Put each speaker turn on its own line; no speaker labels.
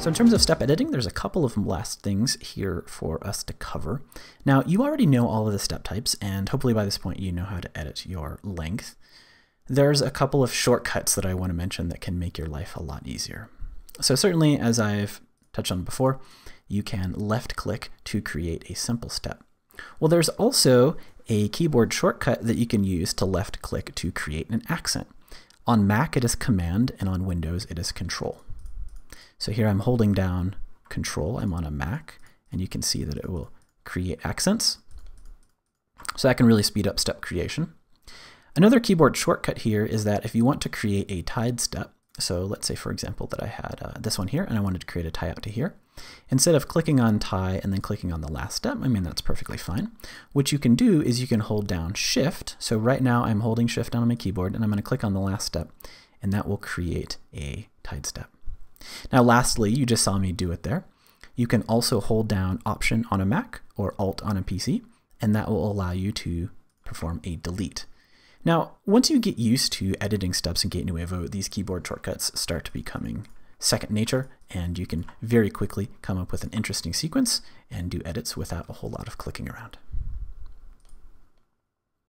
So in terms of step editing, there's a couple of last things here for us to cover. Now, you already know all of the step types, and hopefully by this point you know how to edit your length. There's a couple of shortcuts that I want to mention that can make your life a lot easier. So certainly, as I've touched on before, you can left-click to create a simple step. Well, there's also a keyboard shortcut that you can use to left-click to create an accent. On Mac, it is Command, and on Windows, it is Control. So here I'm holding down control, I'm on a Mac, and you can see that it will create accents. So that can really speed up step creation. Another keyboard shortcut here is that if you want to create a tied step, so let's say for example that I had uh, this one here and I wanted to create a tie out to here, instead of clicking on tie and then clicking on the last step, I mean that's perfectly fine, what you can do is you can hold down shift, so right now I'm holding shift down on my keyboard and I'm going to click on the last step and that will create a tied step. Now lastly, you just saw me do it there. You can also hold down Option on a Mac or Alt on a PC, and that will allow you to perform a delete. Now, once you get used to editing steps in Gate Nuevo, these keyboard shortcuts start to becoming second nature, and you can very quickly come up with an interesting sequence and do edits without a whole lot of clicking around.